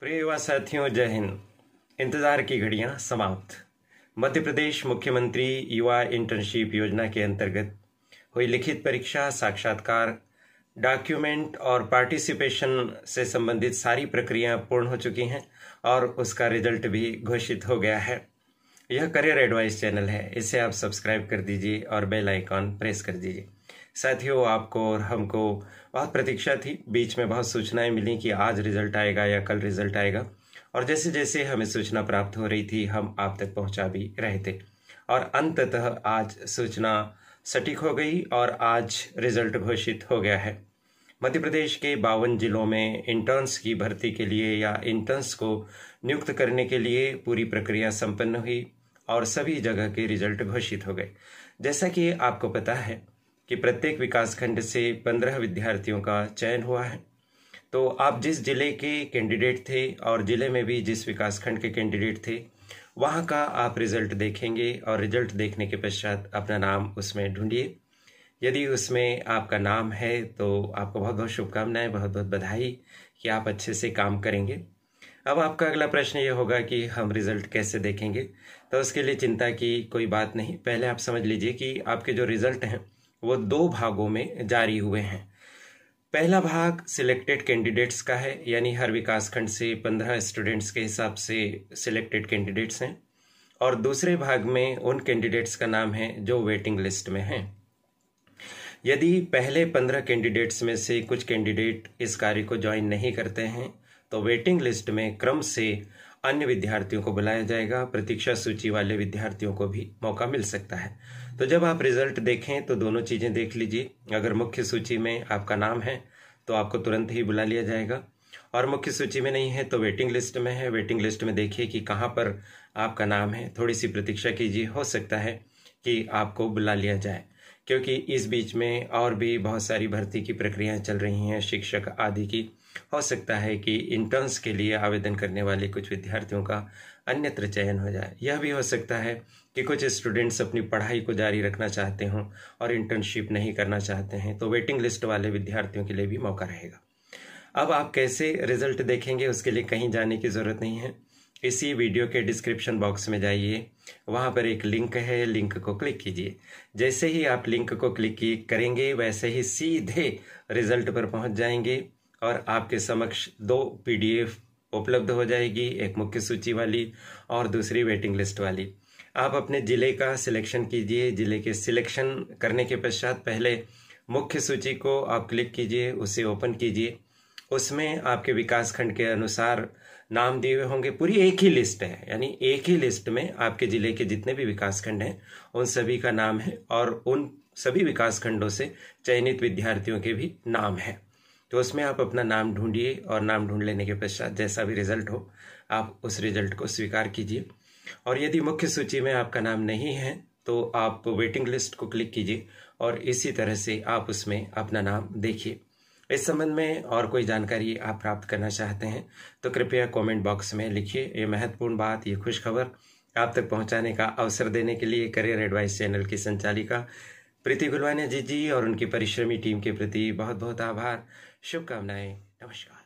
प्रिय युवा साथियों जय हिंद इंतजार की घड़ियां समाप्त मध्य प्रदेश मुख्यमंत्री युवा इंटर्नशिप योजना के अंतर्गत हुई लिखित परीक्षा साक्षात्कार डॉक्यूमेंट और पार्टिसिपेशन से संबंधित सारी प्रक्रियाएं पूर्ण हो चुकी हैं और उसका रिजल्ट भी घोषित हो गया है यह करियर एडवाइस चैनल है इसे आप सब्सक्राइब कर दीजिए और बेल आइकॉन प्रेस कर दीजिए साथियों आपको और हमको बहुत प्रतीक्षा थी बीच में बहुत सूचनाएं मिली कि आज रिजल्ट आएगा या कल रिजल्ट आएगा और जैसे जैसे हमें सूचना प्राप्त हो रही थी हम आप तक पहुंचा भी रहे थे और अंततः आज सूचना सटीक हो गई और आज रिजल्ट घोषित हो गया है मध्य प्रदेश के बावन जिलों में इंटर्न्स की भर्ती के लिए या इंटर्न्स को नियुक्त करने के लिए पूरी प्रक्रिया संपन्न हुई और सभी जगह के रिजल्ट घोषित हो गए जैसा कि आपको पता है कि प्रत्येक विकासखंड से पंद्रह विद्यार्थियों का चयन हुआ है तो आप जिस जिले के कैंडिडेट थे और जिले में भी जिस विकासखंड के कैंडिडेट थे वहाँ का आप रिजल्ट देखेंगे और रिजल्ट देखने के पश्चात अपना नाम उसमें ढूंढिए यदि उसमें आपका नाम है तो आपको बहुत बहुत शुभकामनाएं बहुत बहुत बधाई कि आप अच्छे से काम करेंगे अब आपका अगला प्रश्न ये होगा कि हम रिज़ल्ट कैसे देखेंगे तो उसके लिए चिंता की कोई बात नहीं पहले आप समझ लीजिए कि आपके जो रिज़ल्ट हैं वो दो भागों में जारी हुए हैं पहला भाग सिलेक्टेड कैंडिडेट्स का है यानी हर विकास खंड से पंद्रह स्टूडेंट्स के हिसाब से सिलेक्टेड कैंडिडेट्स हैं और दूसरे भाग में उन कैंडिडेट्स का नाम है जो वेटिंग लिस्ट में हैं यदि पहले पंद्रह कैंडिडेट्स में से कुछ कैंडिडेट इस कार्य को ज्वाइन नहीं करते हैं तो वेटिंग लिस्ट में क्रम से अन्य विद्यार्थियों को बुलाया जाएगा प्रतीक्षा सूची वाले विद्यार्थियों को भी मौका मिल सकता है तो जब आप रिजल्ट देखें तो दोनों चीज़ें देख लीजिए अगर मुख्य सूची में आपका नाम है तो आपको तुरंत ही बुला लिया जाएगा और मुख्य सूची में नहीं है तो वेटिंग लिस्ट में है वेटिंग लिस्ट में देखिए कि कहाँ पर आपका नाम है थोड़ी सी प्रतीक्षा कीजिए हो सकता है कि आपको बुला लिया जाए क्योंकि इस बीच में और भी बहुत सारी भर्ती की प्रक्रियाएं चल रही हैं शिक्षक आदि की हो सकता है कि इंटर्न्स के लिए आवेदन करने वाले कुछ विद्यार्थियों का अन्यत्र चयन हो जाए यह भी हो सकता है कि कुछ स्टूडेंट्स अपनी पढ़ाई को जारी रखना चाहते हों और इंटर्नशिप नहीं करना चाहते हैं तो वेटिंग लिस्ट वाले विद्यार्थियों के लिए भी मौका रहेगा अब आप कैसे रिजल्ट देखेंगे उसके लिए कहीं जाने की ज़रूरत नहीं है इसी वीडियो के डिस्क्रिप्शन बॉक्स में जाइए वहाँ पर एक लिंक है लिंक को क्लिक कीजिए जैसे ही आप लिंक को क्लिक करेंगे वैसे ही सीधे रिजल्ट पर पहुँच जाएंगे और आपके समक्ष दो पीडीएफ उपलब्ध हो जाएगी एक मुख्य सूची वाली और दूसरी वेटिंग लिस्ट वाली आप अपने ज़िले का सिलेक्शन कीजिए ज़िले के सिलेक्शन करने के पश्चात पहले मुख्य सूची को आप क्लिक कीजिए उसे ओपन कीजिए उसमें आपके विकास खंड के अनुसार नाम दिए हुए होंगे पूरी एक ही लिस्ट है यानी एक ही लिस्ट में आपके ज़िले के जितने भी विकास खंड हैं उन सभी का नाम है और उन सभी विकास खंडों से चयनित विद्यार्थियों के भी नाम है तो उसमें आप अपना नाम ढूंढिए और नाम ढूंढ लेने के पश्चात जैसा भी रिजल्ट हो आप उस रिजल्ट को स्वीकार कीजिए और यदि मुख्य सूची में आपका नाम नहीं है तो आप वेटिंग लिस्ट को क्लिक कीजिए और इसी तरह से आप उसमें अपना नाम देखिए इस संबंध में और कोई जानकारी आप प्राप्त करना चाहते हैं तो कृपया कमेंट बॉक्स में लिखिए ये महत्वपूर्ण बात ये खुशखबर आप तक पहुंचाने का अवसर देने के लिए करियर एडवाइस चैनल की संचालिका प्रीति गुलवानिया जी जी और उनकी परिश्रमी टीम के प्रति बहुत बहुत आभार शुभकामनाएं नमस्कार